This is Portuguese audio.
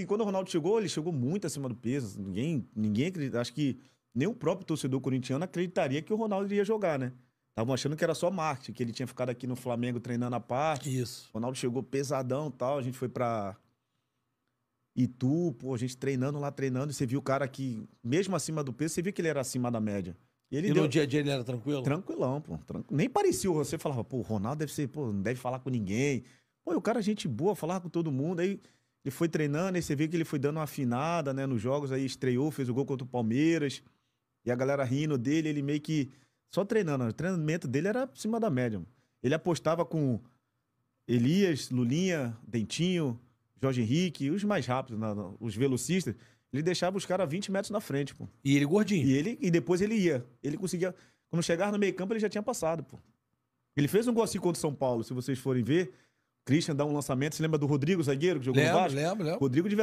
E quando o Ronaldo chegou, ele chegou muito acima do peso. Assim, ninguém, ninguém acredita. Acho que nem o próprio torcedor corintiano acreditaria que o Ronaldo iria jogar, né? Estavam achando que era só marketing, que ele tinha ficado aqui no Flamengo treinando a parte. Isso. O Ronaldo chegou pesadão e tal. A gente foi pra Itu, pô, a gente treinando lá, treinando. E você viu o cara que, mesmo acima do peso, você viu que ele era acima da média. E, ele e deu... no dia a dia ele era tranquilo? Tranquilão, pô. Tranqu... Nem parecia. Você falava, pô, o Ronaldo deve ser, pô, não deve falar com ninguém. Pô, o cara, gente boa, falava com todo mundo. Aí ele foi treinando e você vê que ele foi dando uma afinada né, nos jogos, aí estreou, fez o gol contra o Palmeiras. E a galera rindo dele, ele meio que. Só treinando. O treinamento dele era acima da média. Mano. Ele apostava com Elias, Lulinha, Dentinho, Jorge Henrique, os mais rápidos, os velocistas. Ele deixava os caras 20 metros na frente, pô. E ele gordinho. E, ele, e depois ele ia. Ele conseguia. Quando chegava no meio campo, ele já tinha passado, pô. Ele fez um gol assim contra o São Paulo, se vocês forem ver. Christian dá um lançamento. Você lembra do Rodrigo Zagueiro que jogou lembro, no Vasco? Lembro, lembro. Rodrigo